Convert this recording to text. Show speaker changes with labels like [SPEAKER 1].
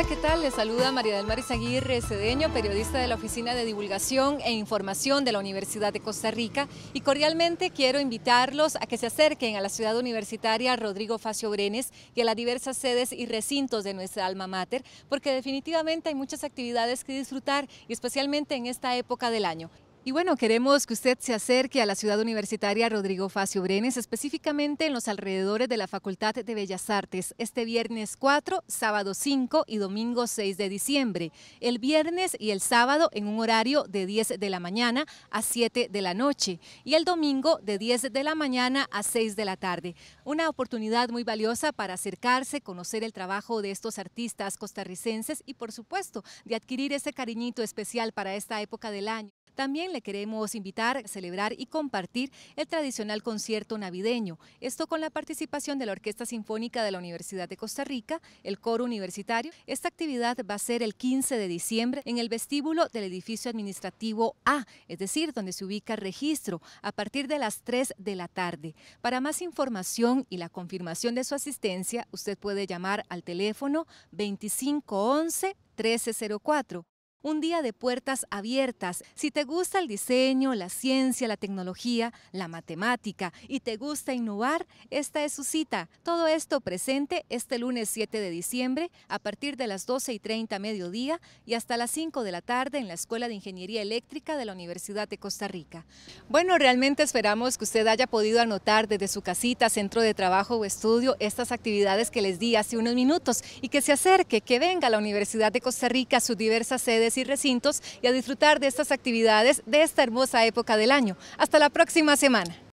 [SPEAKER 1] Hola, ¿qué tal? Les saluda María del Mar Izaguirre Cedeño, periodista de la Oficina de Divulgación e Información de la Universidad de Costa Rica y cordialmente quiero invitarlos a que se acerquen a la ciudad universitaria Rodrigo Facio Brenes y a las diversas sedes y recintos de nuestra alma mater, porque definitivamente hay muchas actividades que disfrutar y especialmente en esta época del año. Y bueno, queremos que usted se acerque a la ciudad universitaria Rodrigo Facio Brenes, específicamente en los alrededores de la Facultad de Bellas Artes, este viernes 4, sábado 5 y domingo 6 de diciembre. El viernes y el sábado en un horario de 10 de la mañana a 7 de la noche y el domingo de 10 de la mañana a 6 de la tarde. Una oportunidad muy valiosa para acercarse, conocer el trabajo de estos artistas costarricenses y por supuesto de adquirir ese cariñito especial para esta época del año. También le queremos invitar a celebrar y compartir el tradicional concierto navideño, esto con la participación de la Orquesta Sinfónica de la Universidad de Costa Rica, el Coro Universitario. Esta actividad va a ser el 15 de diciembre en el vestíbulo del edificio administrativo A, es decir, donde se ubica registro, a partir de las 3 de la tarde. Para más información y la confirmación de su asistencia, usted puede llamar al teléfono 2511 1304. Un día de puertas abiertas. Si te gusta el diseño, la ciencia, la tecnología, la matemática y te gusta innovar, esta es su cita. Todo esto presente este lunes 7 de diciembre a partir de las 12 y 30 mediodía y hasta las 5 de la tarde en la Escuela de Ingeniería Eléctrica de la Universidad de Costa Rica. Bueno, realmente esperamos que usted haya podido anotar desde su casita, centro de trabajo o estudio estas actividades que les di hace unos minutos y que se acerque, que venga a la Universidad de Costa Rica sus diversas sedes y recintos y a disfrutar de estas actividades de esta hermosa época del año. Hasta la próxima semana.